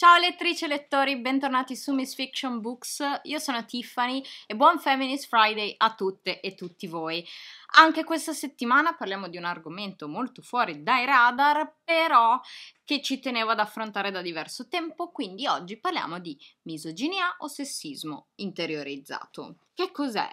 Ciao lettrici e lettori, bentornati su Miss Fiction Books. Io sono Tiffany e buon Feminist Friday a tutte e tutti voi. Anche questa settimana parliamo di un argomento molto fuori dai radar, però che ci tenevo ad affrontare da diverso tempo, quindi oggi parliamo di misoginia o sessismo interiorizzato. Che cos'è?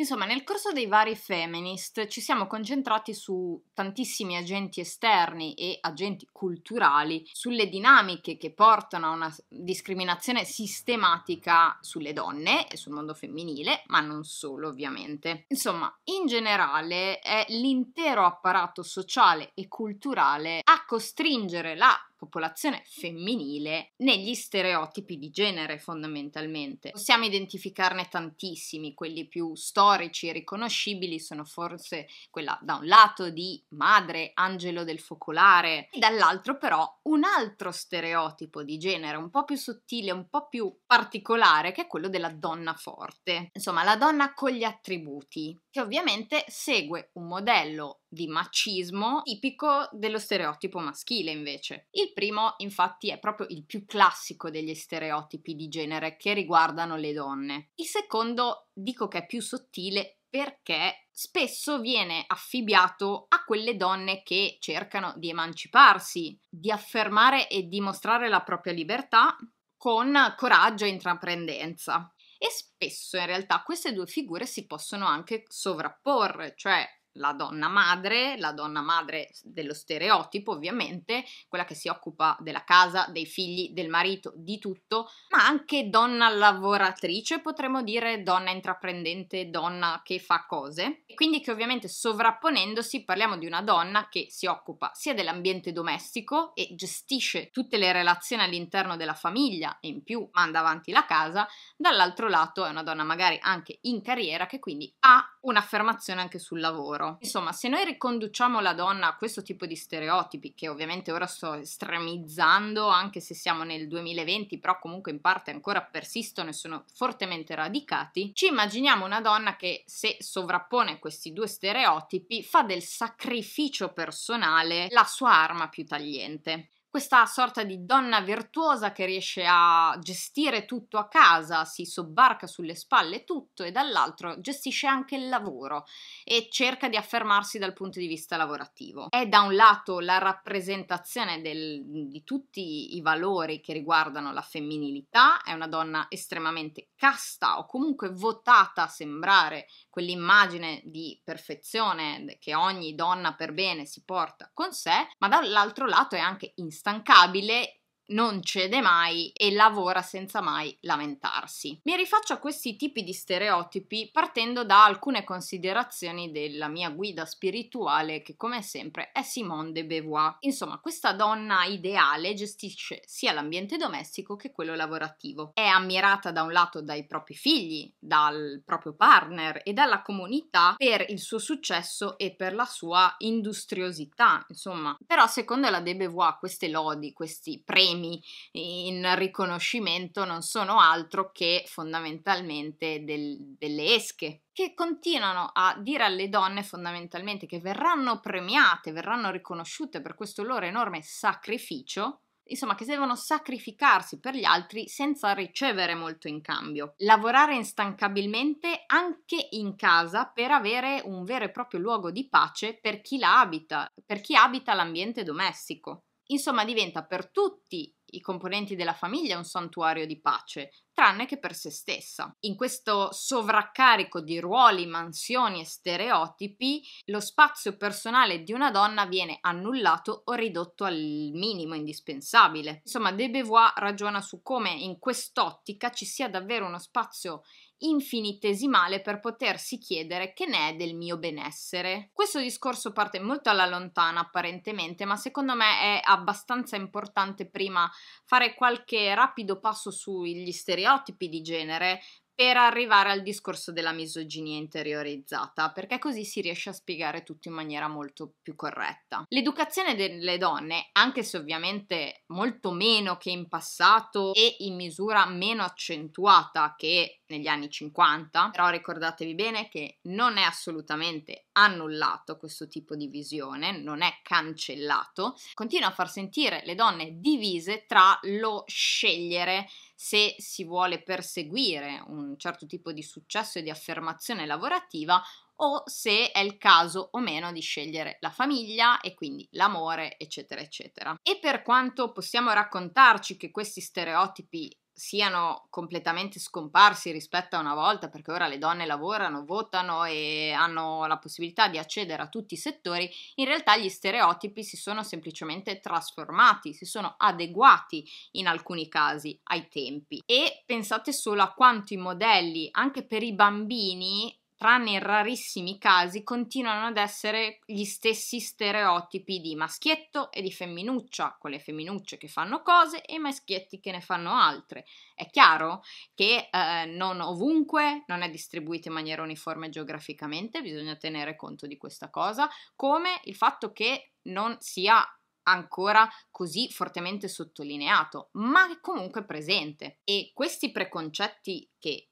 Insomma, nel corso dei vari feminist ci siamo concentrati su tantissimi agenti esterni e agenti culturali, sulle dinamiche che portano a una discriminazione sistematica sulle donne e sul mondo femminile, ma non solo ovviamente. Insomma, in generale è l'intero apparato sociale e culturale a costringere la popolazione femminile negli stereotipi di genere fondamentalmente. Possiamo identificarne tantissimi, quelli più storici e riconoscibili sono forse quella da un lato di madre, angelo del focolare, e dall'altro però un altro stereotipo di genere un po' più sottile, un po' più particolare, che è quello della donna forte. Insomma, la donna con gli attributi, che ovviamente segue un modello di machismo tipico dello stereotipo maschile invece. Il primo infatti è proprio il più classico degli stereotipi di genere che riguardano le donne. Il secondo dico che è più sottile perché spesso viene affibbiato a quelle donne che cercano di emanciparsi, di affermare e dimostrare la propria libertà con coraggio e intraprendenza. E spesso in realtà queste due figure si possono anche sovrapporre, cioè la donna madre, la donna madre dello stereotipo ovviamente, quella che si occupa della casa, dei figli, del marito, di tutto, ma anche donna lavoratrice, potremmo dire donna intraprendente, donna che fa cose. E quindi che ovviamente sovrapponendosi parliamo di una donna che si occupa sia dell'ambiente domestico e gestisce tutte le relazioni all'interno della famiglia e in più manda avanti la casa, dall'altro lato è una donna magari anche in carriera che quindi ha un'affermazione anche sul lavoro loro. Insomma, se noi riconduciamo la donna a questo tipo di stereotipi, che ovviamente ora sto estremizzando, anche se siamo nel 2020, però comunque in parte ancora persistono e sono fortemente radicati, ci immaginiamo una donna che se sovrappone questi due stereotipi fa del sacrificio personale la sua arma più tagliente questa sorta di donna virtuosa che riesce a gestire tutto a casa, si sobbarca sulle spalle tutto e dall'altro gestisce anche il lavoro e cerca di affermarsi dal punto di vista lavorativo. È da un lato la rappresentazione del, di tutti i valori che riguardano la femminilità, è una donna estremamente casta o comunque votata a sembrare quell'immagine di perfezione che ogni donna per bene si porta con sé, ma dall'altro lato è anche insensibile instancabile non cede mai e lavora senza mai lamentarsi. Mi rifaccio a questi tipi di stereotipi partendo da alcune considerazioni della mia guida spirituale che come sempre è Simone de Beauvoir. Insomma, questa donna ideale gestisce sia l'ambiente domestico che quello lavorativo. È ammirata da un lato dai propri figli, dal proprio partner e dalla comunità per il suo successo e per la sua industriosità, insomma. Però secondo la de Beauvoir queste lodi, questi premi premi in riconoscimento non sono altro che fondamentalmente del, delle esche che continuano a dire alle donne fondamentalmente che verranno premiate, verranno riconosciute per questo loro enorme sacrificio, insomma, che devono sacrificarsi per gli altri senza ricevere molto in cambio. Lavorare instancabilmente anche in casa per avere un vero e proprio luogo di pace per chi la abita, per chi abita l'ambiente domestico insomma diventa per tutti i componenti della famiglia un santuario di pace, tranne che per se stessa. In questo sovraccarico di ruoli, mansioni e stereotipi, lo spazio personale di una donna viene annullato o ridotto al minimo indispensabile. Insomma, De Beauvoir ragiona su come in quest'ottica ci sia davvero uno spazio infinitesimale per potersi chiedere che ne è del mio benessere. Questo discorso parte molto alla lontana apparentemente, ma secondo me è abbastanza importante prima fare qualche rapido passo sugli stereotipi di genere per arrivare al discorso della misoginia interiorizzata, perché così si riesce a spiegare tutto in maniera molto più corretta. L'educazione delle donne, anche se ovviamente molto meno che in passato e in misura meno accentuata che negli anni 50, però ricordatevi bene che non è assolutamente annullato questo tipo di visione, non è cancellato, continua a far sentire le donne divise tra lo scegliere se si vuole perseguire un certo tipo di successo e di affermazione lavorativa o se è il caso o meno di scegliere la famiglia e quindi l'amore, eccetera, eccetera. E per quanto possiamo raccontarci che questi stereotipi siano completamente scomparsi rispetto a una volta, perché ora le donne lavorano, votano e hanno la possibilità di accedere a tutti i settori, in realtà gli stereotipi si sono semplicemente trasformati, si sono adeguati in alcuni casi ai tempi. E pensate solo a quanto i modelli, anche per i bambini, tranne in rarissimi casi, continuano ad essere gli stessi stereotipi di maschietto e di femminuccia, con le femminucce che fanno cose e i maschietti che ne fanno altre. È chiaro che eh, non ovunque non è distribuito in maniera uniforme geograficamente, bisogna tenere conto di questa cosa, come il fatto che non sia ancora così fortemente sottolineato, ma comunque presente. E questi preconcetti che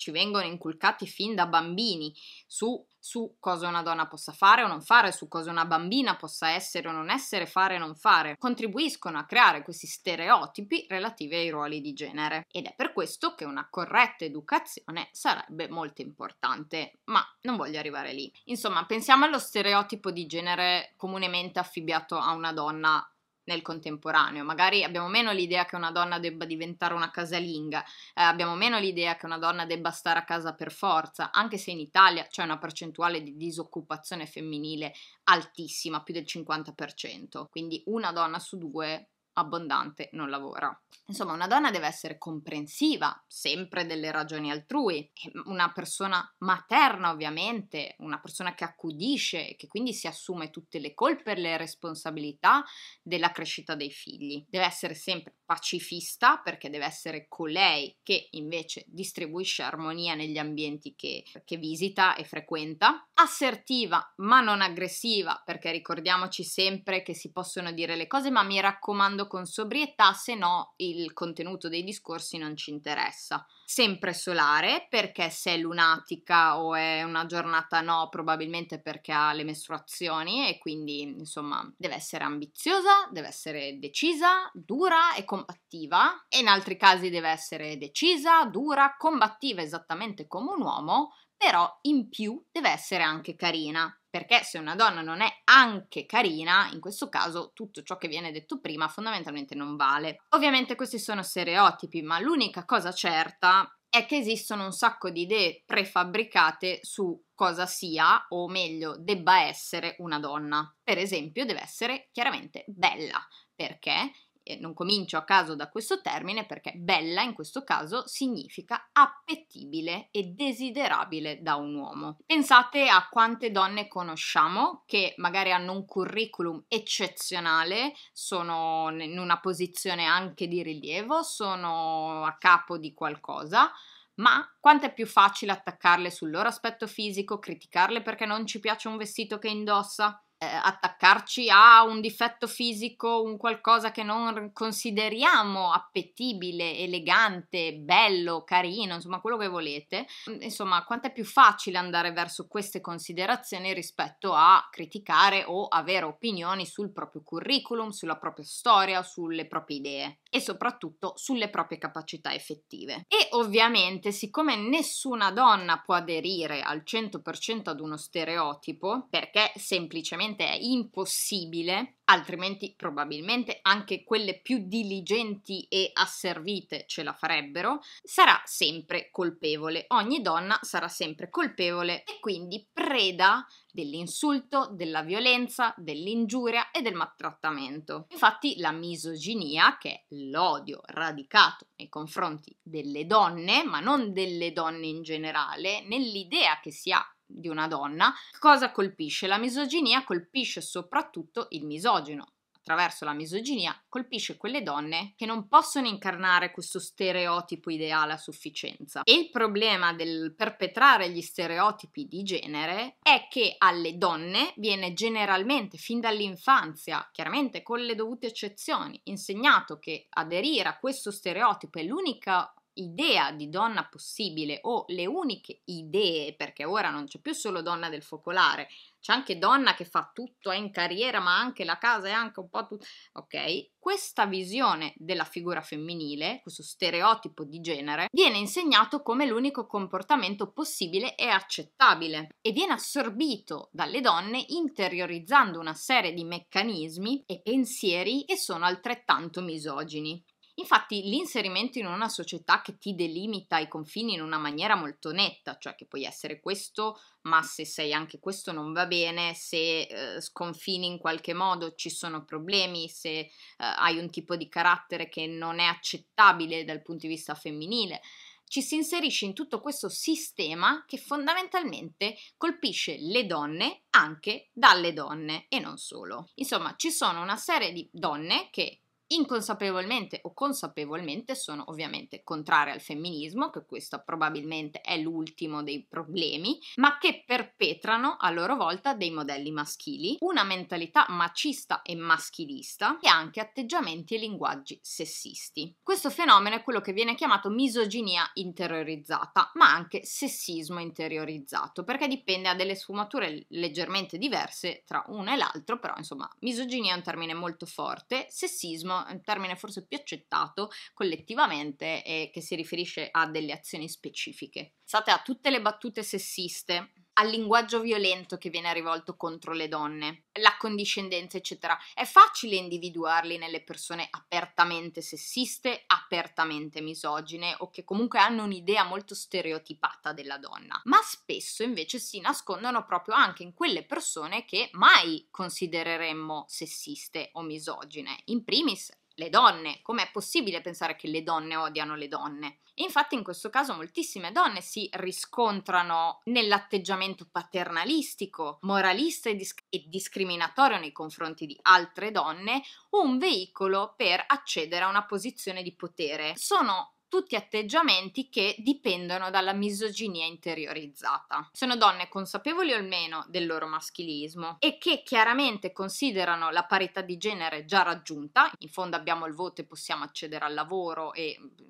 ci vengono inculcati fin da bambini su, su, cosa una donna possa fare o non fare, su cosa una bambina possa essere o non essere, fare o non fare, contribuiscono a creare questi stereotipi relativi ai ruoli di genere. Ed è per questo che una corretta educazione sarebbe molto importante, ma non voglio arrivare lì. Insomma, pensiamo allo stereotipo di genere comunemente affibbiato a una donna nel contemporaneo. Magari abbiamo meno l'idea che una donna debba diventare una casalinga, eh, abbiamo meno l'idea che una donna debba stare a casa per forza, anche se in Italia c'è una percentuale di disoccupazione femminile altissima, più del 50%, quindi una donna su due abbondante non lavora. Insomma, una donna deve essere comprensiva sempre delle ragioni altrui, una persona materna ovviamente, una persona che accudisce e che quindi si assume tutte le colpe e le responsabilità della crescita dei figli. Deve essere sempre pacifista perché deve essere colei che invece distribuisce armonia negli ambienti che, che visita e frequenta, assertiva ma non aggressiva perché ricordiamoci sempre che si possono dire le cose ma mi raccomando parlando con sobrietà, se no il contenuto dei discorsi non ci interessa. Sempre solare, perché se è lunatica o è una giornata no, probabilmente perché ha le mestruazioni e quindi insomma deve essere ambiziosa, deve essere decisa, dura e combattiva e in altri casi deve essere decisa, dura, combattiva esattamente come un uomo, però in più deve essere anche carina perché se una donna non è anche carina, in questo caso tutto ciò che viene detto prima fondamentalmente non vale. Ovviamente questi sono stereotipi, ma l'unica cosa certa è che esistono un sacco di idee prefabbricate su cosa sia, o meglio, debba essere una donna. Per esempio, deve essere chiaramente bella, perché e non comincio a caso da questo termine perché bella in questo caso significa appetibile e desiderabile da un uomo. Pensate a quante donne conosciamo che magari hanno un curriculum eccezionale, sono in una posizione anche di rilievo, sono a capo di qualcosa, ma quanto è più facile attaccarle sul loro aspetto fisico, criticarle perché non ci piace un vestito che indossa? Eh, attaccarci a un difetto fisico, un qualcosa che non consideriamo appetibile, elegante, bello, carino, insomma quello che volete. Mm, insomma, quanto è più facile andare verso queste considerazioni rispetto a criticare o avere opinioni sul proprio curriculum, sulla propria storia, sulle proprie idee e soprattutto sulle proprie capacità effettive. E ovviamente, siccome nessuna donna può aderire al 100% ad uno stereotipo, perché semplicemente semplicemente è impossibile, altrimenti probabilmente anche quelle più diligenti e asservite ce la farebbero, sarà sempre colpevole. Ogni donna sarà sempre colpevole e quindi preda dell'insulto, della violenza, dell'ingiuria e del maltrattamento. Infatti la misoginia, che è l'odio radicato nei confronti delle donne, ma non delle donne in generale, nell'idea che si ha di una donna, cosa colpisce? La misoginia colpisce soprattutto il misogino. Attraverso la misoginia colpisce quelle donne che non possono incarnare questo stereotipo ideale a sufficienza. E il problema del perpetrare gli stereotipi di genere è che alle donne viene generalmente, fin dall'infanzia, chiaramente con le dovute eccezioni, insegnato che aderire a questo stereotipo è l'unica idea di donna possibile o le uniche idee, perché ora non c'è più solo donna del focolare, c'è anche donna che fa tutto, è in carriera, ma anche la casa è anche un po' tutto. Ok, questa visione della figura femminile, questo stereotipo di genere, viene insegnato come l'unico comportamento possibile e accettabile e viene assorbito dalle donne interiorizzando una serie di meccanismi e pensieri che sono altrettanto misogini. Infatti l'inserimento in una società che ti delimita i confini in una maniera molto netta, cioè che puoi essere questo, ma se sei anche questo non va bene, se eh, sconfini in qualche modo ci sono problemi, se eh, hai un tipo di carattere che non è accettabile dal punto di vista femminile, ci si inserisce in tutto questo sistema che fondamentalmente colpisce le donne anche dalle donne e non solo. Insomma, ci sono una serie di donne che inconsapevolmente o consapevolmente sono ovviamente contrarie al femminismo, che questo probabilmente è l'ultimo dei problemi, ma che perpetrano a loro volta dei modelli maschili, una mentalità macista e maschilista e anche atteggiamenti e linguaggi sessisti. Questo fenomeno è quello che viene chiamato misoginia interiorizzata, ma anche sessismo interiorizzato, perché dipende da delle sfumature leggermente diverse tra uno e l'altro, però insomma, misoginia è un termine molto forte, sessismo sono un termine forse più accettato collettivamente e che si riferisce a delle azioni specifiche. Pensate a tutte le battute sessiste al linguaggio violento che viene rivolto contro le donne, l'accondiscendenza, eccetera. È facile individuarli nelle persone apertamente sessiste, apertamente misogine o che comunque hanno un'idea molto stereotipata della donna, ma spesso invece si nascondono proprio anche in quelle persone che mai considereremmo sessiste o misogine. In primis le donne. Com'è possibile pensare che le donne odiano le donne? E infatti in questo caso moltissime donne si riscontrano nell'atteggiamento paternalistico, moralista e, disc- e discriminatorio nei confronti di altre donne, un veicolo per accedere a una posizione di potere. Sono tutti atteggiamenti che dipendono dalla misoginia interiorizzata. Sono donne consapevoli o meno del loro maschilismo e che chiaramente considerano la parità di genere già raggiunta, in fondo abbiamo il voto e possiamo accedere al lavoro e mm,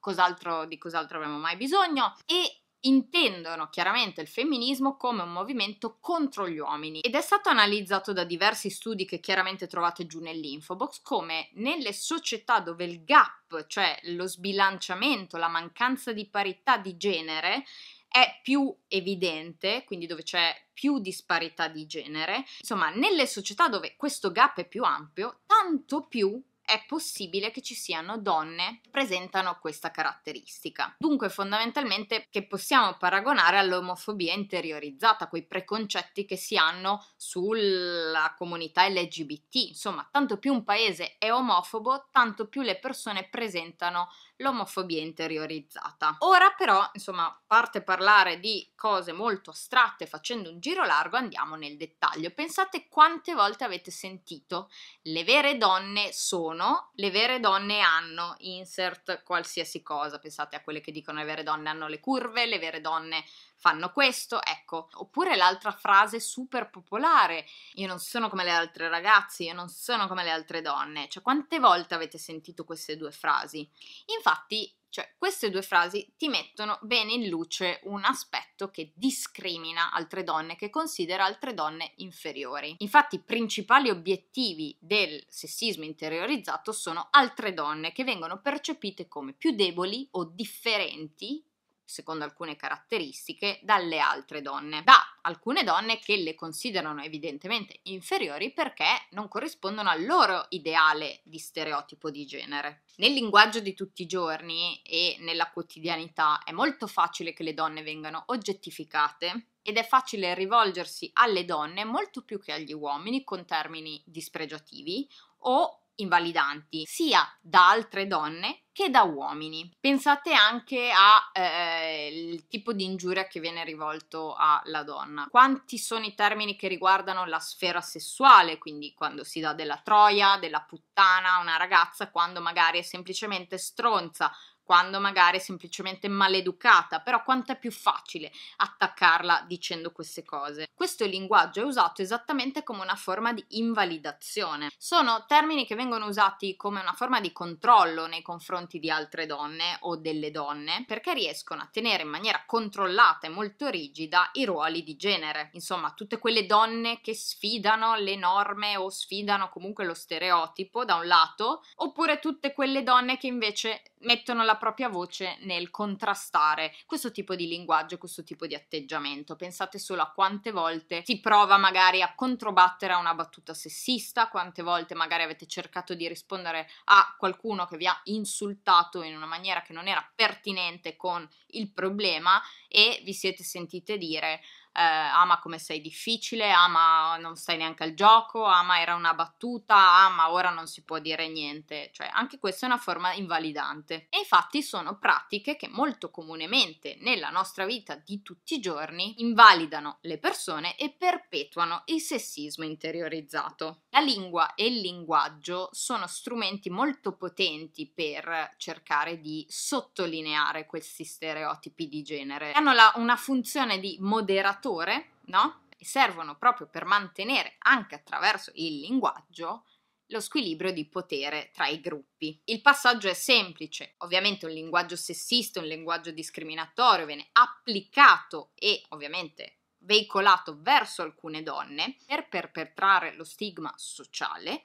cos'altro, di cos'altro abbiamo mai bisogno e intendono chiaramente il femminismo come un movimento contro gli uomini ed è stato analizzato da diversi studi che chiaramente trovate giù nell'infobox come nelle società dove il gap, cioè lo sbilanciamento, la mancanza di parità di genere, è più evidente, quindi dove c'è più disparità di genere, insomma, nelle società dove questo gap è più ampio, tanto più è possibile che ci siano donne che presentano questa caratteristica. Dunque fondamentalmente che possiamo paragonare all'omofobia interiorizzata, quei preconcetti che si hanno sulla comunità LGBT. Insomma, tanto più un paese è omofobo, tanto più le persone presentano l'omofobia interiorizzata. Ora però, insomma, parte parlare di cose molto astratte facendo un giro largo, andiamo nel dettaglio. Pensate quante volte avete sentito le vere donne sono, le vere donne hanno, insert qualsiasi cosa, pensate a quelle che dicono le vere donne hanno le curve, le vere donne fanno questo, ecco. Oppure l'altra frase super popolare, io non sono come le altre ragazze, io non sono come le altre donne. Cioè, quante volte avete sentito queste due frasi? Infatti, cioè, queste due frasi ti mettono bene in luce un aspetto che discrimina altre donne, che considera altre donne inferiori. Infatti, i principali obiettivi del sessismo interiorizzato sono altre donne che vengono percepite come più deboli o differenti secondo alcune caratteristiche, dalle altre donne, da alcune donne che le considerano evidentemente inferiori perché non corrispondono al loro ideale di stereotipo di genere. Nel linguaggio di tutti i giorni e nella quotidianità è molto facile che le donne vengano oggettificate ed è facile rivolgersi alle donne molto più che agli uomini con termini dispregiativi o invalidanti, sia da altre donne che da uomini. Pensate anche al eh, tipo di ingiuria che viene rivolto alla donna. Quanti sono i termini che riguardano la sfera sessuale, quindi quando si dà della troia, della puttana a una ragazza, quando magari è semplicemente stronza quando magari è semplicemente maleducata, però quanto è più facile attaccarla dicendo queste cose. Questo linguaggio è usato esattamente come una forma di invalidazione. Sono termini che vengono usati come una forma di controllo nei confronti di altre donne o delle donne, perché riescono a tenere in maniera controllata e molto rigida i ruoli di genere. Insomma, tutte quelle donne che sfidano le norme o sfidano comunque lo stereotipo da un lato, oppure tutte quelle donne che invece mettono la propria voce nel contrastare questo tipo di linguaggio, questo tipo di atteggiamento. Pensate solo a quante volte si prova magari a controbattere a una battuta sessista, quante volte magari avete cercato di rispondere a qualcuno che vi ha insultato in una maniera che non era pertinente con il problema e vi siete sentite dire eh, ama come sei difficile, ama non stai neanche al gioco, ama era una battuta, ama ora non si può dire niente, cioè anche questa è una forma invalidante. E infatti sono pratiche che molto comunemente nella nostra vita di tutti i giorni invalidano le persone e perpetuano il sessismo interiorizzato. La lingua e il linguaggio sono strumenti molto potenti per cercare di sottolineare questi stereotipi di genere. Hanno la, una funzione di moderazione narratore, no? E servono proprio per mantenere anche attraverso il linguaggio lo squilibrio di potere tra i gruppi. Il passaggio è semplice, ovviamente un linguaggio sessista, un linguaggio discriminatorio viene applicato e ovviamente veicolato verso alcune donne per perpetrare lo stigma sociale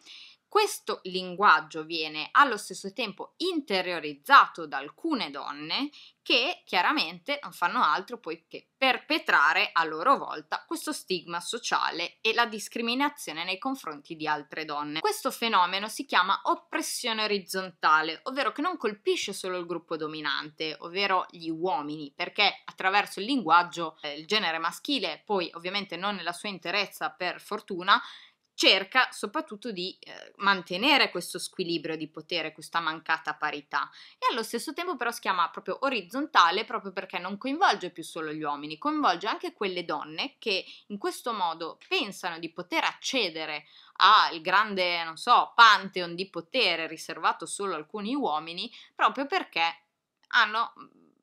questo linguaggio viene allo stesso tempo interiorizzato da alcune donne che chiaramente non fanno altro poi che perpetrare a loro volta questo stigma sociale e la discriminazione nei confronti di altre donne. Questo fenomeno si chiama oppressione orizzontale, ovvero che non colpisce solo il gruppo dominante, ovvero gli uomini, perché attraverso il linguaggio eh, il genere maschile, poi ovviamente non nella sua interezza per fortuna, cerca soprattutto di eh, mantenere questo squilibrio di potere, questa mancata parità e allo stesso tempo però si chiama proprio orizzontale proprio perché non coinvolge più solo gli uomini, coinvolge anche quelle donne che in questo modo pensano di poter accedere al grande, non so, pantheon di potere riservato solo a alcuni uomini proprio perché hanno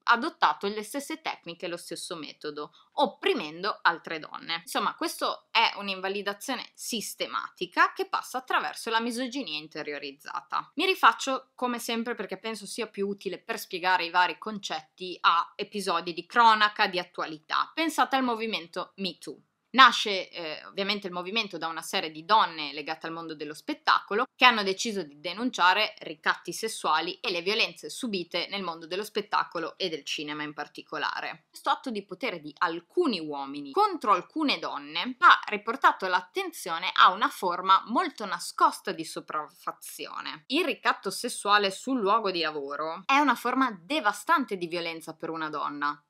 adottato le stesse tecniche e lo stesso metodo, opprimendo altre donne. Insomma, questa è un'invalidazione sistematica che passa attraverso la misoginia interiorizzata. Mi rifaccio come sempre perché penso sia più utile per spiegare i vari concetti a episodi di cronaca, di attualità. Pensate al movimento Me Too. Nasce eh, ovviamente il movimento da una serie di donne legate al mondo dello spettacolo che hanno deciso di denunciare ricatti sessuali e le violenze subite nel mondo dello spettacolo e del cinema in particolare. Questo atto di potere di alcuni uomini contro alcune donne ha riportato l'attenzione a una forma molto nascosta di sopraffazione. Il ricatto sessuale sul luogo di lavoro è una forma devastante di violenza per una donna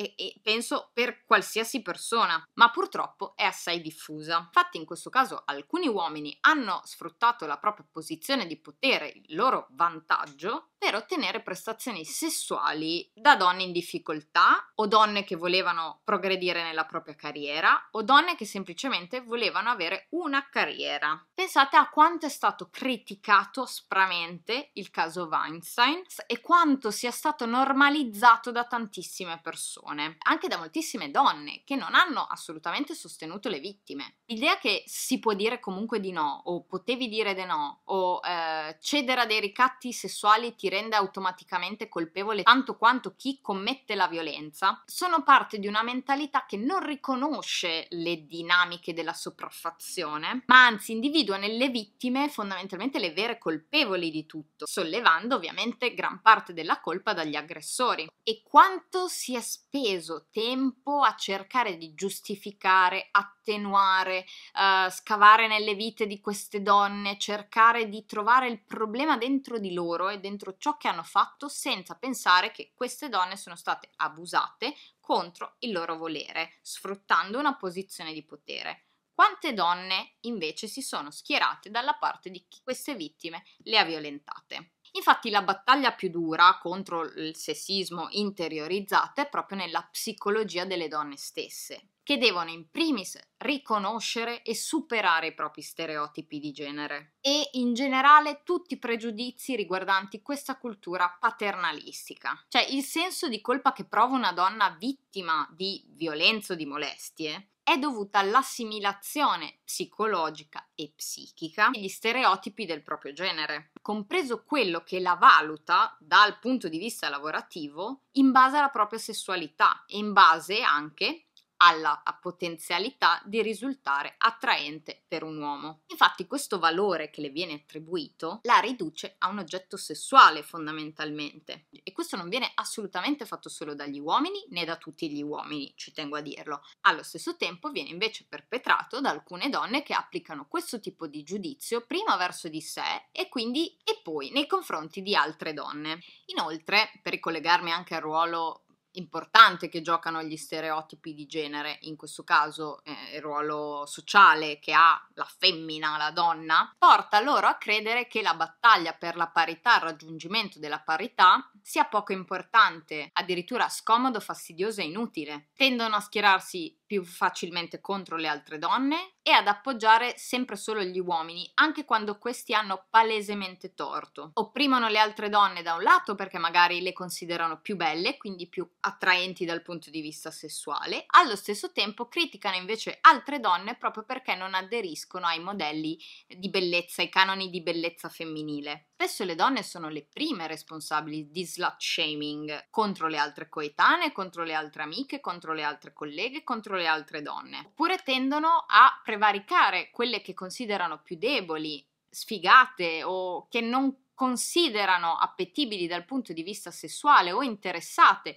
e, e penso per qualsiasi persona, ma purtroppo è assai diffusa. Infatti in questo caso alcuni uomini hanno sfruttato la propria posizione di potere, il loro vantaggio, per ottenere prestazioni sessuali da donne in difficoltà o donne che volevano progredire nella propria carriera o donne che semplicemente volevano avere una carriera. Pensate a quanto è stato criticato aspramente il caso Weinstein e quanto sia stato normalizzato da tantissime persone persone, anche da moltissime donne, che non hanno assolutamente sostenuto le vittime. L'idea che si può dire comunque di no, o potevi dire di no, o eh, cedere a dei ricatti sessuali ti rende automaticamente colpevole tanto quanto chi commette la violenza, sono parte di una mentalità che non riconosce le dinamiche della sopraffazione, ma anzi individua nelle vittime fondamentalmente le vere colpevoli di tutto, sollevando ovviamente gran parte della colpa dagli aggressori. E quanto si è spesso speso tempo a cercare di giustificare, attenuare, eh, scavare nelle vite di queste donne, cercare di trovare il problema dentro di loro e dentro ciò che hanno fatto senza pensare che queste donne sono state abusate contro il loro volere, sfruttando una posizione di potere. Quante donne invece si sono schierate dalla parte di chi queste vittime le ha violentate? Infatti la battaglia più dura contro il sessismo interiorizzato è proprio nella psicologia delle donne stesse, che devono in primis riconoscere e superare i propri stereotipi di genere e in generale tutti i pregiudizi riguardanti questa cultura paternalistica. Cioè il senso di colpa che prova una donna vittima di violenza o di molestie è dovuta all'assimilazione psicologica e psichica degli stereotipi del proprio genere, compreso quello che la valuta dal punto di vista lavorativo in base alla propria sessualità e in base anche alla potenzialità di risultare attraente per un uomo. Infatti questo valore che le viene attribuito la riduce a un oggetto sessuale fondamentalmente e questo non viene assolutamente fatto solo dagli uomini né da tutti gli uomini, ci tengo a dirlo. Allo stesso tempo viene invece perpetrato da alcune donne che applicano questo tipo di giudizio prima verso di sé e quindi e poi nei confronti di altre donne. Inoltre, per ricollegarmi anche al ruolo importante che giocano gli stereotipi di genere, in questo caso eh, il ruolo sociale che ha la femmina, la donna, porta loro a credere che la battaglia per la parità, il raggiungimento della parità, sia poco importante, addirittura scomodo, fastidioso e inutile. Tendono a schierarsi più facilmente contro le altre donne e ad appoggiare sempre solo gli uomini, anche quando questi hanno palesemente torto. Opprimono le altre donne da un lato perché magari le considerano più belle, quindi più attraenti dal punto di vista sessuale, allo stesso tempo criticano invece altre donne proprio perché non aderiscono ai modelli di bellezza, ai canoni di bellezza femminile. Spesso le donne sono le prime responsabili di slut shaming contro le altre coetanee, contro le altre amiche, contro le altre colleghe, contro le le altre donne, oppure tendono a prevaricare quelle che considerano più deboli, sfigate o che non considerano appetibili dal punto di vista sessuale o interessate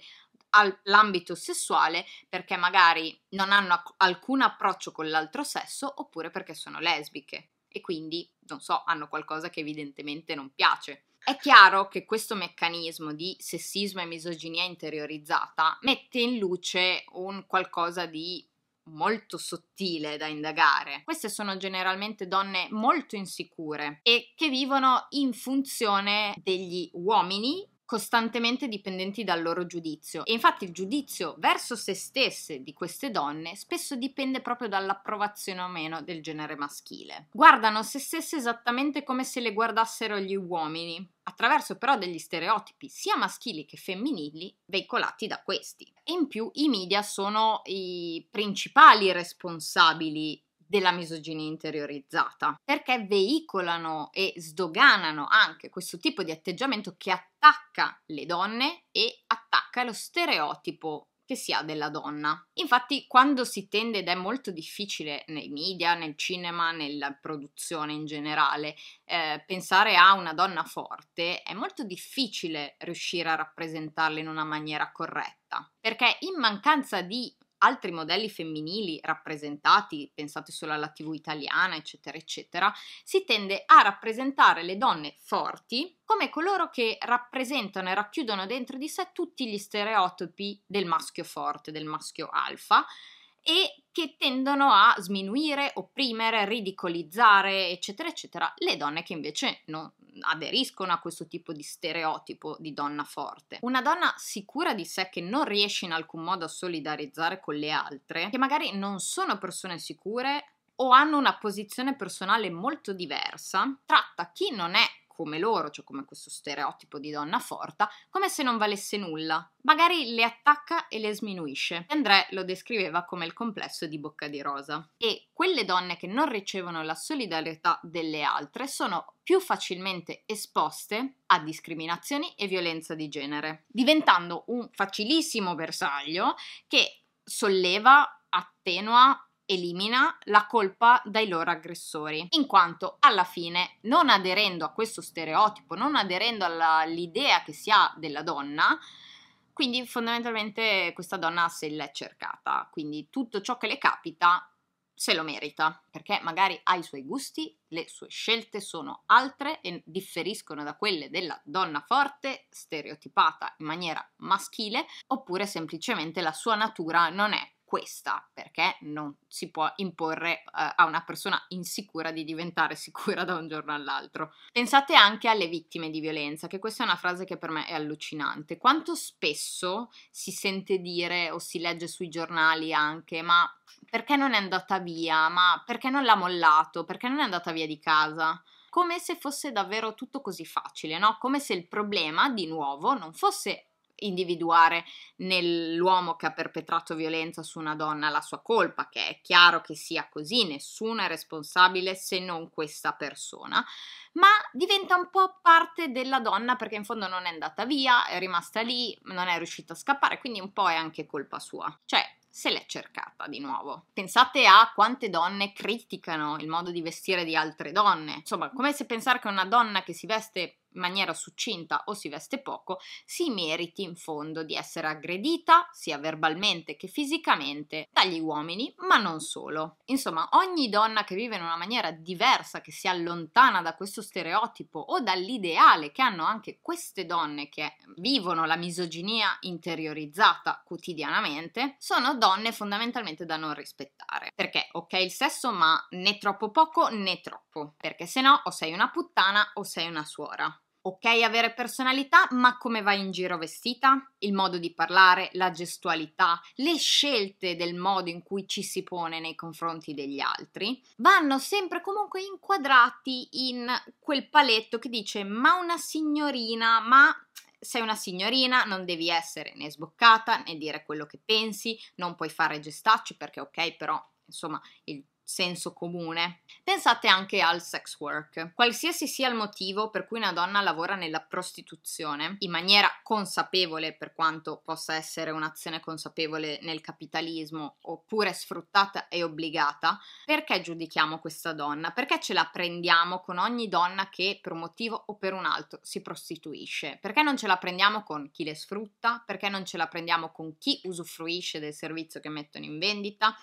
all'ambito sessuale perché magari non hanno alcun approccio con l'altro sesso oppure perché sono lesbiche e quindi, non so, hanno qualcosa che evidentemente non piace. È chiaro che questo meccanismo di sessismo e misoginia interiorizzata mette in luce un qualcosa di molto sottile da indagare. Queste sono generalmente donne molto insicure e che vivono in funzione degli uomini costantemente dipendenti dal loro giudizio e infatti il giudizio verso se stesse di queste donne spesso dipende proprio dall'approvazione o meno del genere maschile. Guardano se stesse esattamente come se le guardassero gli uomini, attraverso però degli stereotipi sia maschili che femminili veicolati da questi. E in più i media sono i principali responsabili della misoginia interiorizzata, perché veicolano e sdoganano anche questo tipo di atteggiamento che attacca le donne e attacca lo stereotipo che si ha della donna. Infatti, quando si tende, ed è molto difficile nei media, nel cinema, nella produzione in generale, eh, pensare a una donna forte, è molto difficile riuscire a rappresentarla in una maniera corretta, perché in mancanza di altri modelli femminili rappresentati, pensate solo alla TV italiana, eccetera, eccetera, si tende a rappresentare le donne forti come coloro che rappresentano e racchiudono dentro di sé tutti gli stereotipi del maschio forte, del maschio alfa, e che tendono a sminuire, opprimere, ridicolizzare, eccetera, eccetera, le donne che invece non aderiscono a questo tipo di stereotipo di donna forte. Una donna sicura di sé che non riesce in alcun modo a solidarizzare con le altre, che magari non sono persone sicure o hanno una posizione personale molto diversa, tratta chi non è come loro, cioè come questo stereotipo di donna forte, come se non valesse nulla. Magari le attacca e le sminuisce. André lo descriveva come il complesso di Bocca di Rosa. E quelle donne che non ricevono la solidarietà delle altre sono più facilmente esposte a discriminazioni e violenza di genere, diventando un facilissimo bersaglio che solleva, attenua elimina la colpa dai loro aggressori, in quanto alla fine, non aderendo a questo stereotipo, non aderendo all'idea che si ha della donna, quindi fondamentalmente questa donna se l'è cercata, quindi tutto ciò che le capita se lo merita, perché magari ha i suoi gusti, le sue scelte sono altre e differiscono da quelle della donna forte, stereotipata in maniera maschile, oppure semplicemente la sua natura non è questa, perché non si può imporre uh, a una persona insicura di diventare sicura da un giorno all'altro. Pensate anche alle vittime di violenza, che questa è una frase che per me è allucinante. Quanto spesso si sente dire o si legge sui giornali anche, ma perché non è andata via? Ma perché non l'ha mollato? Perché non è andata via di casa? Come se fosse davvero tutto così facile, no? Come se il problema, di nuovo, non fosse individuare nell'uomo che ha perpetrato violenza su una donna la sua colpa, che è chiaro che sia così, nessuno è responsabile se non questa persona, ma diventa un po' parte della donna perché in fondo non è andata via, è rimasta lì, non è riuscita a scappare, quindi un po' è anche colpa sua. Cioè, se l'è cercata di nuovo. Pensate a quante donne criticano il modo di vestire di altre donne. Insomma, come se pensare che una donna che si veste in maniera succinta o si veste poco, si meriti in fondo di essere aggredita sia verbalmente che fisicamente dagli uomini, ma non solo. Insomma, ogni donna che vive in una maniera diversa, che si allontana da questo stereotipo o dall'ideale che hanno anche queste donne che vivono la misoginia interiorizzata quotidianamente, sono donne fondamentalmente da non rispettare. Perché ok il sesso, ma né troppo poco né troppo, perché se no o sei una puttana o sei una suora ok avere personalità, ma come vai in giro vestita? Il modo di parlare, la gestualità, le scelte del modo in cui ci si pone nei confronti degli altri, vanno sempre comunque inquadrati in quel paletto che dice ma una signorina, ma sei una signorina, non devi essere né sboccata né dire quello che pensi, non puoi fare gestacci perché ok, però insomma il senso comune. Pensate anche al sex work. Qualsiasi sia il motivo per cui una donna lavora nella prostituzione, in maniera consapevole per quanto possa essere un'azione consapevole nel capitalismo, oppure sfruttata e obbligata, perché giudichiamo questa donna? Perché ce la prendiamo con ogni donna che per un motivo o per un altro si prostituisce? Perché non ce la prendiamo con chi le sfrutta? Perché non ce la prendiamo con chi usufruisce del servizio che mettono in vendita?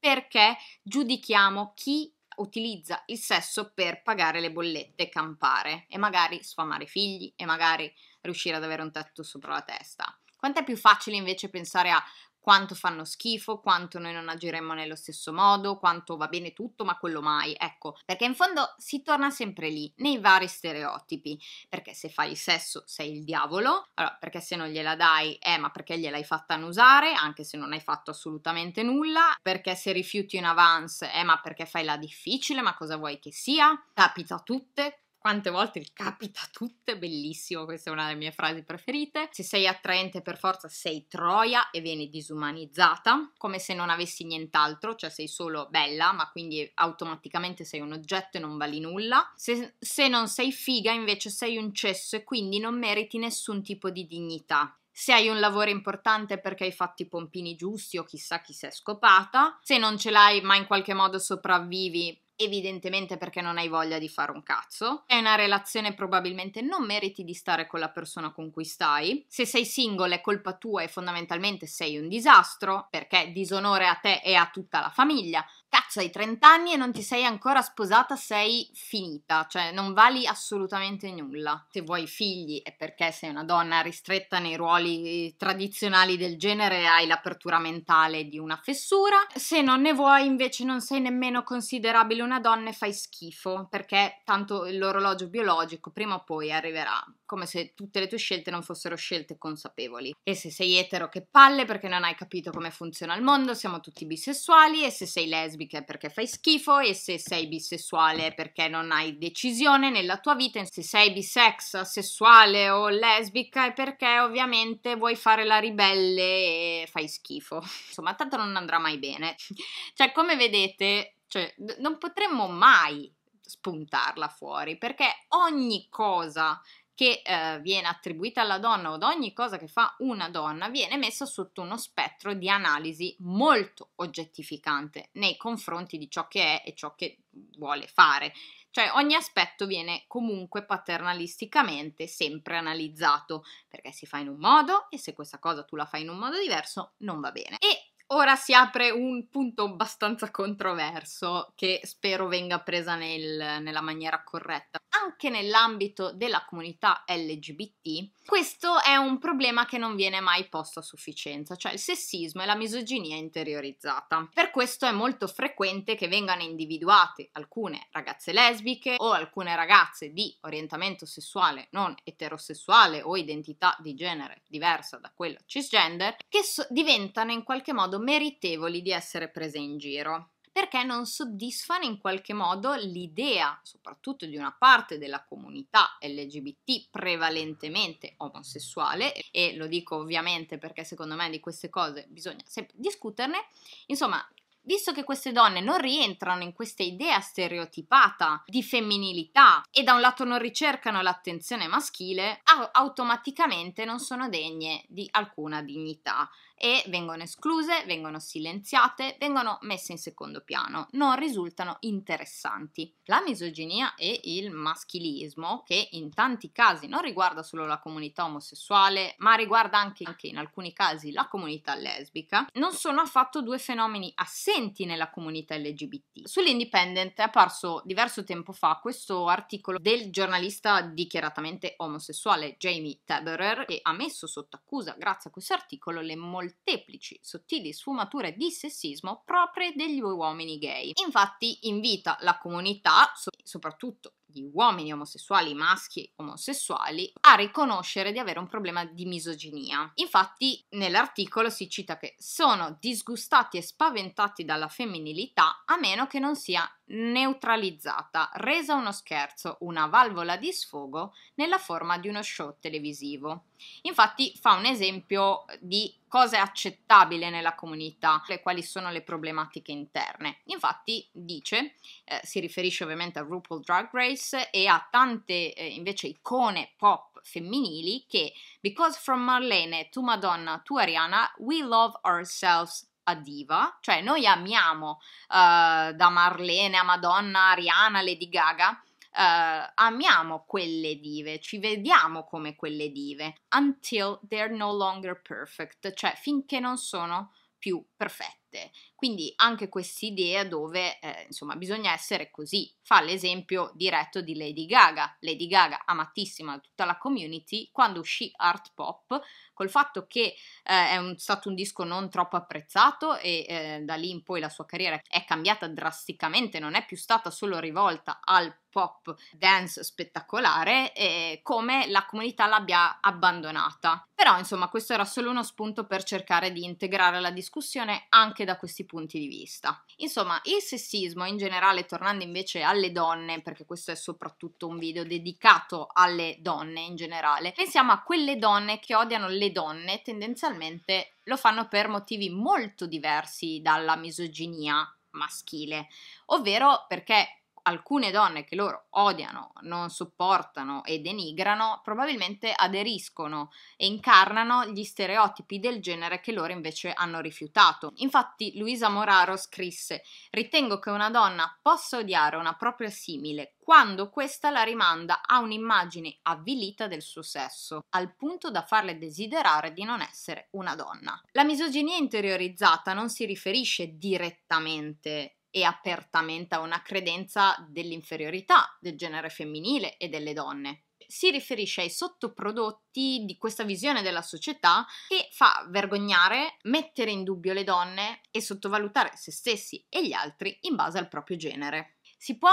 perché giudichiamo chi utilizza il sesso per pagare le bollette e campare e magari sfamare i figli e magari riuscire ad avere un tetto sopra la testa. Quanto è più facile invece pensare a quanto fanno schifo, quanto noi non agiremmo nello stesso modo, quanto va bene tutto, ma quello mai, ecco, perché in fondo si torna sempre lì, nei vari stereotipi, perché se fai il sesso sei il diavolo, allora perché se non gliela dai, eh, ma perché gliel'hai fatta annusare, anche se non hai fatto assolutamente nulla, perché se rifiuti in avance, eh, ma perché fai la difficile, ma cosa vuoi che sia? Capita a tutte, quante volte il capita tutte, bellissimo, questa è una delle mie frasi preferite. Se sei attraente per forza sei troia e vieni disumanizzata, come se non avessi nient'altro, cioè sei solo bella, ma quindi automaticamente sei un oggetto e non vali nulla. Se, se non sei figa invece sei un cesso e quindi non meriti nessun tipo di dignità se hai un lavoro importante perché hai fatto i pompini giusti o chissà chi si è scopata, se non ce l'hai ma in qualche modo sopravvivi evidentemente perché non hai voglia di fare un cazzo. È una relazione probabilmente non meriti di stare con la persona con cui stai. Se sei single è colpa tua e fondamentalmente sei un disastro perché disonore a te e a tutta la famiglia cazzo hai 30 anni e non ti sei ancora sposata, sei finita, cioè non vali assolutamente nulla. Se vuoi figli è perché sei una donna ristretta nei ruoli tradizionali del genere, hai l'apertura mentale di una fessura, se non ne vuoi invece non sei nemmeno considerabile una donna e fai schifo, perché tanto l'orologio biologico prima o poi arriverà come se tutte le tue scelte non fossero scelte consapevoli. E se sei etero, che palle perché non hai capito come funziona il mondo, siamo tutti bisessuali, e se sei lesbica è perché fai schifo, e se sei bisessuale è perché non hai decisione nella tua vita, e se sei bisex, sessuale o lesbica è perché ovviamente vuoi fare la ribelle e fai schifo. Insomma, tanto non andrà mai bene. cioè, come vedete, cioè, non potremmo mai spuntarla fuori perché ogni cosa che eh, viene attribuita alla donna o ad ogni cosa che fa una donna viene messa sotto uno spettro di analisi molto oggettificante nei confronti di ciò che è e ciò che vuole fare. Cioè ogni aspetto viene comunque paternalisticamente sempre analizzato perché si fa in un modo e se questa cosa tu la fai in un modo diverso non va bene. E Ora si apre un punto abbastanza controverso che spero venga presa nel, nella maniera corretta anche nell'ambito della comunità LGBT, questo è un problema che non viene mai posto a sufficienza, cioè il sessismo e la misoginia interiorizzata. Per questo è molto frequente che vengano individuate alcune ragazze lesbiche o alcune ragazze di orientamento sessuale non eterosessuale o identità di genere diversa da quella cisgender, che so- diventano in qualche modo meritevoli di essere prese in giro perché non soddisfano in qualche modo l'idea, soprattutto di una parte della comunità LGBT prevalentemente omosessuale, e lo dico ovviamente perché secondo me di queste cose bisogna sempre discuterne, insomma, Visto che queste donne non rientrano in questa idea stereotipata di femminilità e da un lato non ricercano l'attenzione maschile, automaticamente non sono degne di alcuna dignità e vengono escluse, vengono silenziate, vengono messe in secondo piano, non risultano interessanti. La misoginia e il maschilismo, che in tanti casi non riguarda solo la comunità omosessuale, ma riguarda anche, anche in alcuni casi la comunità lesbica, non sono affatto due fenomeni assenti nella comunità LGBT. Sull'Independent è apparso diverso tempo fa questo articolo del giornalista dichiaratamente omosessuale Jamie Taberer, che ha messo sotto accusa, grazie a questo articolo, le molte molteplici sottili sfumature di sessismo proprie degli uomini gay. Infatti invita la comunità, soprattutto gli uomini omosessuali, maschi omosessuali, a riconoscere di avere un problema di misoginia. Infatti nell'articolo si cita che sono disgustati e spaventati dalla femminilità a meno che non sia neutralizzata, resa uno scherzo, una valvola di sfogo nella forma di uno show televisivo. Infatti fa un esempio di cosa è accettabile nella comunità e quali sono le problematiche interne. Infatti dice, eh, si riferisce ovviamente a RuPaul Drag Race e a tante eh, invece icone pop femminili che because from Marlene to Madonna to Ariana we love ourselves a diva, cioè noi amiamo uh, da Marlene a Madonna, Ariana, Lady Gaga, uh, amiamo quelle dive, ci vediamo come quelle dive, until they're no longer perfect, cioè finché non sono più perfette parte. Quindi anche quest'idea dove eh, insomma bisogna essere così. Fa l'esempio diretto di Lady Gaga. Lady Gaga, amatissima da tutta la community, quando uscì Art Pop, col fatto che eh, è un, stato un disco non troppo apprezzato e eh, da lì in poi la sua carriera è cambiata drasticamente, non è più stata solo rivolta al pop dance spettacolare eh, come la comunità l'abbia abbandonata. Però insomma questo era solo uno spunto per cercare di integrare la discussione anche anche da questi punti di vista. Insomma, il sessismo in generale, tornando invece alle donne, perché questo è soprattutto un video dedicato alle donne in generale, pensiamo a quelle donne che odiano le donne tendenzialmente lo fanno per motivi molto diversi dalla misoginia maschile, ovvero perché alcune donne che loro odiano, non sopportano e denigrano, probabilmente aderiscono e incarnano gli stereotipi del genere che loro invece hanno rifiutato. Infatti Luisa Moraro scrisse: "Ritengo che una donna possa odiare una propria simile quando questa la rimanda a un'immagine avvilita del suo sesso, al punto da farle desiderare di non essere una donna. La misoginia interiorizzata non si riferisce direttamente e apertamente a una credenza dell'inferiorità del genere femminile e delle donne. Si riferisce ai sottoprodotti di questa visione della società che fa vergognare, mettere in dubbio le donne e sottovalutare se stessi e gli altri in base al proprio genere. Si può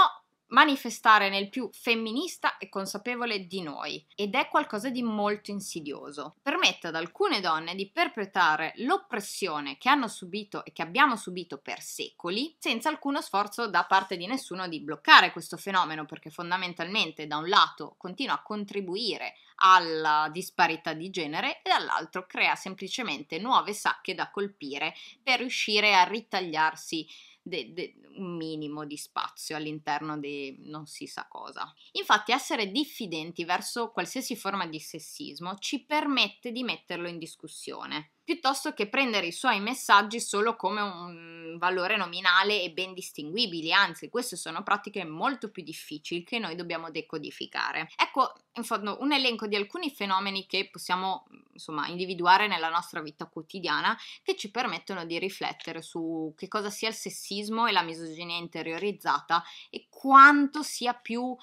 manifestare nel più femminista e consapevole di noi ed è qualcosa di molto insidioso. Permette ad alcune donne di perpetrare l'oppressione che hanno subito e che abbiamo subito per secoli senza alcuno sforzo da parte di nessuno di bloccare questo fenomeno perché fondamentalmente da un lato continua a contribuire alla disparità di genere e dall'altro crea semplicemente nuove sacche da colpire per riuscire a ritagliarsi de, de, un minimo di spazio all'interno di non si sa cosa. Infatti essere diffidenti verso qualsiasi forma di sessismo ci permette di metterlo in discussione piuttosto che prendere i suoi messaggi solo come un valore nominale e ben distinguibili, anzi queste sono pratiche molto più difficili che noi dobbiamo decodificare. Ecco in fondo un elenco di alcuni fenomeni che possiamo insomma individuare nella nostra vita quotidiana che ci permettono di riflettere su che cosa sia il sessismo e la misoginia interiorizzata e quanto sia più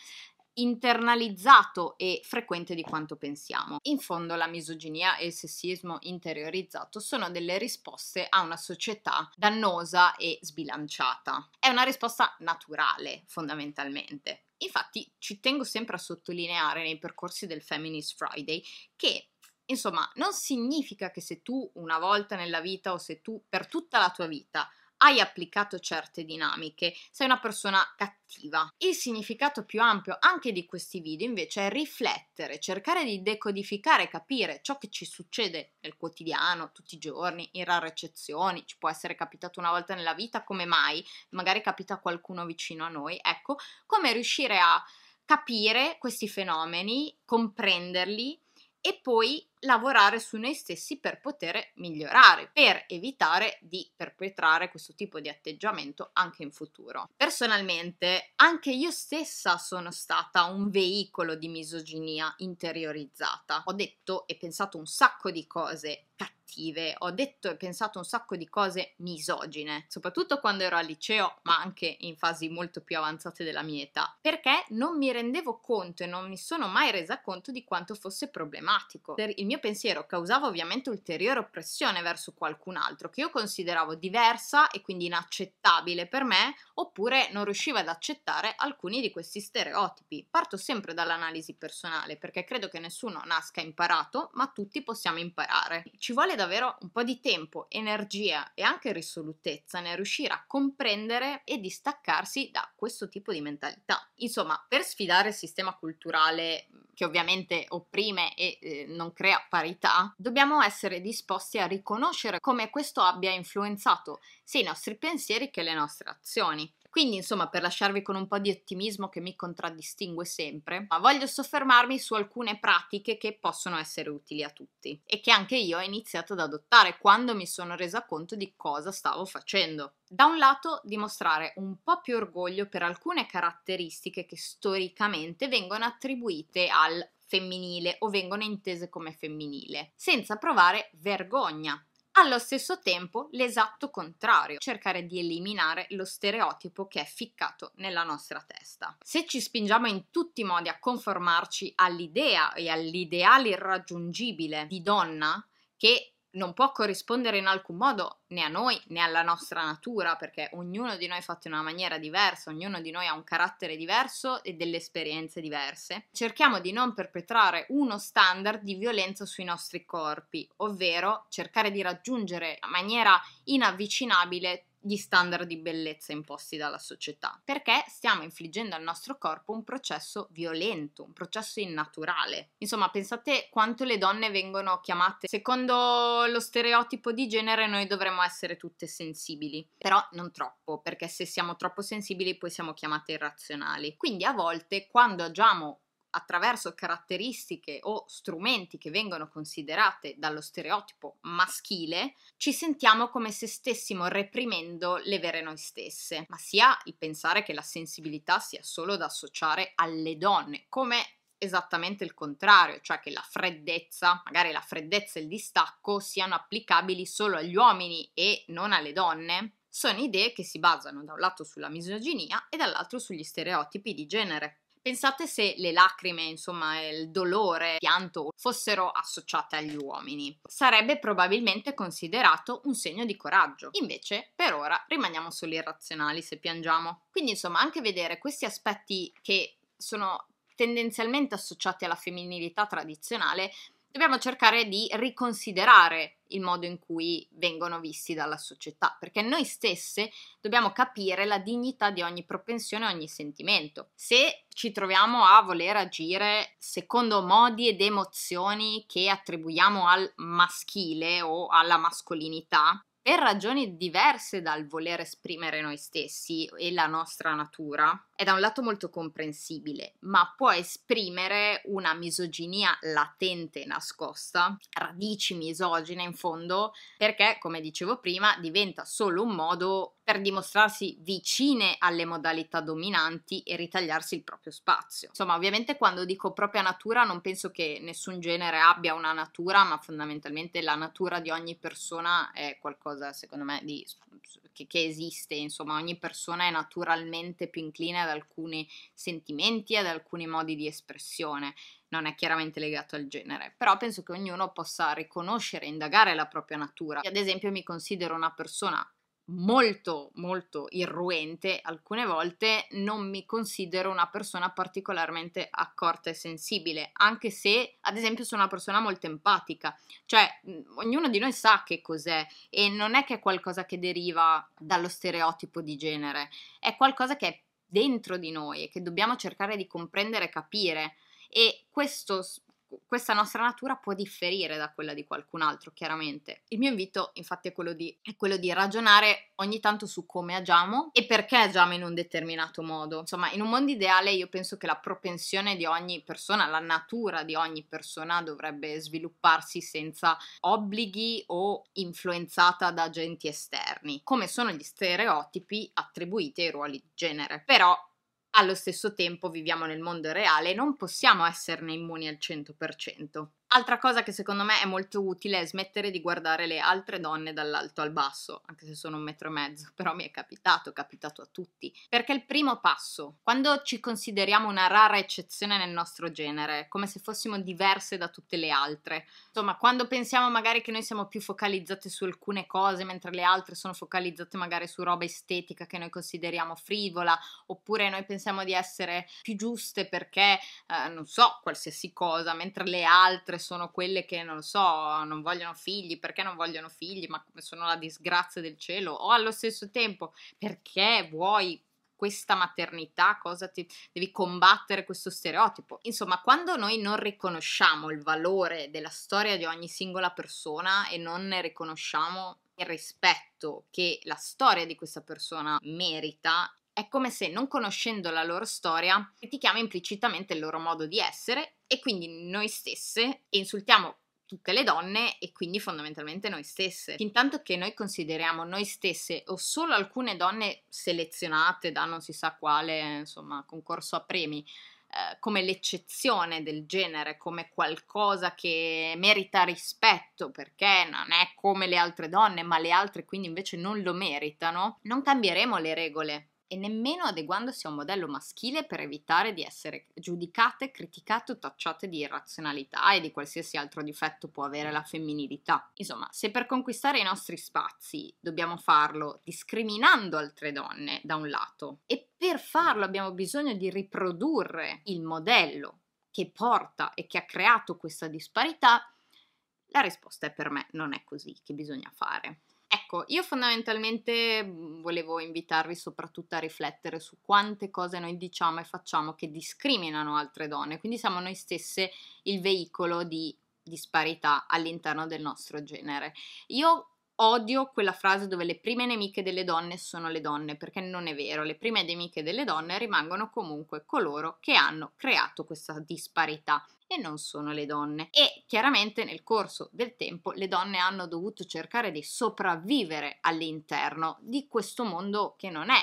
internalizzato e frequente di quanto pensiamo. In fondo la misoginia e il sessismo interiorizzato sono delle risposte a una società dannosa e sbilanciata. È una risposta naturale, fondamentalmente. Infatti ci tengo sempre a sottolineare nei percorsi del Feminist Friday che Insomma, non significa che se tu una volta nella vita o se tu per tutta la tua vita hai applicato certe dinamiche, sei una persona cattiva. Il significato più ampio anche di questi video invece è riflettere, cercare di decodificare, capire ciò che ci succede nel quotidiano, tutti i giorni, in rare eccezioni, ci può essere capitato una volta nella vita, come mai, magari capita qualcuno vicino a noi, ecco, come riuscire a capire questi fenomeni, comprenderli e poi lavorare su noi stessi per poter migliorare, per evitare di perpetrare questo tipo di atteggiamento anche in futuro. Personalmente, anche io stessa sono stata un veicolo di misoginia interiorizzata. Ho detto e pensato un sacco di cose cattive negative, ho detto e pensato un sacco di cose misogine, soprattutto quando ero al liceo, ma anche in fasi molto più avanzate della mia età, perché non mi rendevo conto e non mi sono mai resa conto di quanto fosse problematico. Per Il mio pensiero causava ovviamente ulteriore oppressione verso qualcun altro che io consideravo diversa e quindi inaccettabile per me, oppure non riuscivo ad accettare alcuni di questi stereotipi. Parto sempre dall'analisi personale perché credo che nessuno nasca imparato, ma tutti possiamo imparare. Ci vuole davvero davvero un po' di tempo, energia e anche risolutezza nel riuscire a comprendere e distaccarsi da questo tipo di mentalità. Insomma, per sfidare il sistema culturale mm, che ovviamente opprime e eh, non crea parità, dobbiamo essere disposti a riconoscere come questo abbia influenzato sia i nostri pensieri che le nostre azioni. Quindi, insomma, per lasciarvi con un po' di ottimismo che mi contraddistingue sempre, ma voglio soffermarmi su alcune pratiche che possono essere utili a tutti e che anche io ho iniziato ad adottare quando mi sono resa conto di cosa stavo facendo. Da un lato, dimostrare un po' più orgoglio per alcune caratteristiche che storicamente vengono attribuite al femminile o vengono intese come femminile, senza provare vergogna allo stesso tempo l'esatto contrario, cercare di eliminare lo stereotipo che è ficcato nella nostra testa. Se ci spingiamo in tutti i modi a conformarci all'idea e all'ideale irraggiungibile di donna, che non può corrispondere in alcun modo né a noi né alla nostra natura, perché ognuno di noi è fatto in una maniera diversa, ognuno di noi ha un carattere diverso e delle esperienze diverse. Cerchiamo di non perpetrare uno standard di violenza sui nostri corpi, ovvero cercare di raggiungere in maniera inavvicinabile gli standard di bellezza imposti dalla società, perché stiamo infliggendo al nostro corpo un processo violento, un processo innaturale. Insomma, pensate quanto le donne vengono chiamate, secondo lo stereotipo di genere noi dovremmo essere tutte sensibili, però non troppo, perché se siamo troppo sensibili poi siamo chiamate irrazionali. Quindi a volte quando agiamo attraverso caratteristiche o strumenti che vengono considerate dallo stereotipo maschile, ci sentiamo come se stessimo reprimendo le vere noi stesse, ma sia il pensare che la sensibilità sia solo da associare alle donne, come esattamente il contrario, cioè che la freddezza, magari la freddezza e il distacco siano applicabili solo agli uomini e non alle donne, sono idee che si basano da un lato sulla misoginia e dall'altro sugli stereotipi di genere. Pensate se le lacrime, insomma, il dolore, il pianto fossero associate agli uomini. Sarebbe probabilmente considerato un segno di coraggio. Invece, per ora, rimaniamo soli irrazionali se piangiamo. Quindi, insomma, anche vedere questi aspetti che sono tendenzialmente associati alla femminilità tradizionale dobbiamo cercare di riconsiderare il modo in cui vengono visti dalla società, perché noi stesse dobbiamo capire la dignità di ogni propensione, ogni sentimento. Se ci troviamo a voler agire secondo modi ed emozioni che attribuiamo al maschile o alla mascolinità, per ragioni diverse dal voler esprimere noi stessi e la nostra natura, è da un lato molto comprensibile, ma può esprimere una misoginia latente nascosta, radici misogine in fondo, perché, come dicevo prima, diventa solo un modo per dimostrarsi vicine alle modalità dominanti e ritagliarsi il proprio spazio. Insomma, ovviamente quando dico propria natura non penso che nessun genere abbia una natura, ma fondamentalmente la natura di ogni persona è qualcosa, secondo me, di, che, che esiste. Insomma, ogni persona è naturalmente più incline ad alcuni sentimenti, ad alcuni modi di espressione non è chiaramente legato al genere, però penso che ognuno possa riconoscere e indagare la propria natura. Ad esempio mi considero una persona molto molto irruente alcune volte non mi considero una persona particolarmente accorta e sensibile anche se ad esempio sono una persona molto empatica cioè mhmm, ognuno di noi sa che cos'è e non è che è qualcosa che deriva dallo stereotipo di genere è qualcosa che è dentro di noi e che dobbiamo cercare di comprendere e capire e questo questa nostra natura può differire da quella di qualcun altro, chiaramente. Il mio invito, infatti, è quello, di, è quello di, ragionare ogni tanto su come agiamo e perché agiamo in un determinato modo. Insomma, in un mondo ideale io penso che la propensione di ogni persona, la natura di ogni persona dovrebbe svilupparsi senza obblighi o influenzata da agenti esterni, come sono gli stereotipi attribuiti ai ruoli di genere. Però allo stesso tempo viviamo nel mondo reale e non possiamo esserne immuni al 100%. Altra cosa che secondo me è molto utile è smettere di guardare le altre donne dall'alto al basso, anche se sono un metro e mezzo, però mi è capitato, è capitato a tutti. Perché il primo passo, quando ci consideriamo una rara eccezione nel nostro genere, come se fossimo diverse da tutte le altre, insomma, quando pensiamo magari che noi siamo più focalizzate su alcune cose, mentre le altre sono focalizzate magari su roba estetica che noi consideriamo frivola, oppure noi pensiamo di essere più giuste perché, eh, non so, qualsiasi cosa, mentre le altre altre sono quelle che non so, non vogliono figli, perché non vogliono figli, ma come sono la disgrazia del cielo, o allo stesso tempo perché vuoi questa maternità, cosa ti devi combattere questo stereotipo. Insomma, quando noi non riconosciamo il valore della storia di ogni singola persona e non ne riconosciamo il rispetto che la storia di questa persona merita, è come se non conoscendo la loro storia critichiamo implicitamente il loro modo di essere e quindi noi stesse e insultiamo tutte le donne e quindi fondamentalmente noi stesse. Intanto che noi consideriamo noi stesse o solo alcune donne selezionate da non si sa quale insomma, concorso a premi eh, come l'eccezione del genere, come qualcosa che merita rispetto perché non è come le altre donne, ma le altre quindi invece non lo meritano, non cambieremo le regole e nemmeno adeguandosi a un modello maschile per evitare di essere giudicate, criticate o tacciate di irrazionalità e di qualsiasi altro difetto può avere la femminilità. Insomma, se per conquistare i nostri spazi dobbiamo farlo discriminando altre donne, da un lato, e per farlo abbiamo bisogno di riprodurre il modello che porta e che ha creato questa disparità, la risposta è per me non è così che bisogna fare troppo. Io fondamentalmente mhmm, volevo invitarvi soprattutto a riflettere su quante cose noi diciamo e facciamo che discriminano altre donne, quindi siamo noi stesse il veicolo di disparità all'interno del nostro genere. Io odio quella frase dove le prime nemiche delle donne sono le donne, perché non è vero, le prime nemiche delle donne rimangono comunque coloro che hanno creato questa disparità e non sono le donne. E chiaramente nel corso del tempo le donne hanno dovuto cercare di sopravvivere all'interno di questo mondo che non è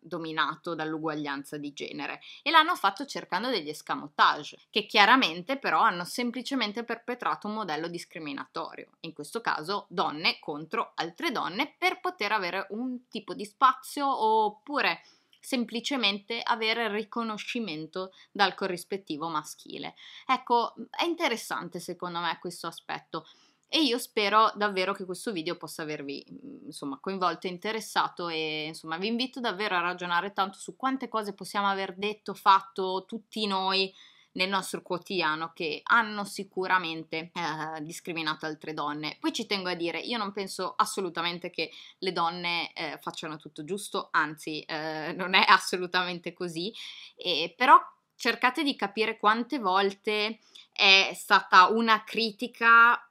dominato dall'uguaglianza di genere e l'hanno fatto cercando degli escamotage, che chiaramente però hanno semplicemente perpetrato un modello discriminatorio, in questo caso donne contro altre donne per poter avere un tipo di spazio oppure semplicemente avere riconoscimento dal corrispettivo maschile. Ecco, è interessante secondo me questo aspetto e io spero davvero che questo video possa avervi mm, insomma coinvolto e interessato e insomma vi invito davvero a ragionare tanto su quante cose possiamo aver detto, fatto tutti noi nel nostro quotidiano che hanno sicuramente eh, discriminato altre donne. Poi ci tengo a dire, io non penso assolutamente che le donne eh, facciano tutto giusto, anzi eh, non è assolutamente così, e, però cercate di capire quante volte è stata una critica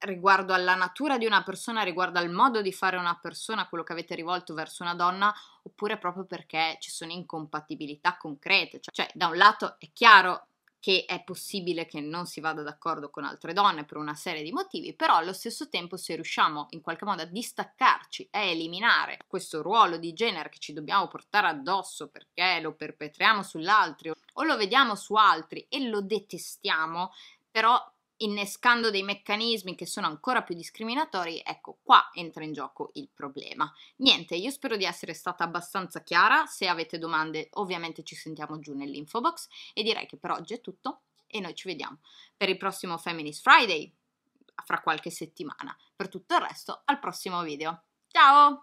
riguardo alla natura di una persona, riguardo al modo di fare una persona, quello che avete rivolto verso una donna, oppure proprio perché ci sono incompatibilità concrete. Cioè, cioè da un lato è chiaro che è possibile che non si vada d'accordo con altre donne per una serie di motivi, però allo stesso tempo se riusciamo in qualche modo a distaccarci e eliminare questo ruolo di genere che ci dobbiamo portare addosso perché lo perpetriamo sull'altro o lo vediamo su altri e lo detestiamo, però innescando dei meccanismi che sono ancora più discriminatori, ecco qua entra in gioco il problema. Niente, io spero di essere stata abbastanza chiara, se avete domande ovviamente ci sentiamo giù nell'info box e direi che per oggi è tutto e noi ci vediamo per il prossimo Feminist Friday fra qualche settimana. Per tutto il resto al prossimo video. Ciao!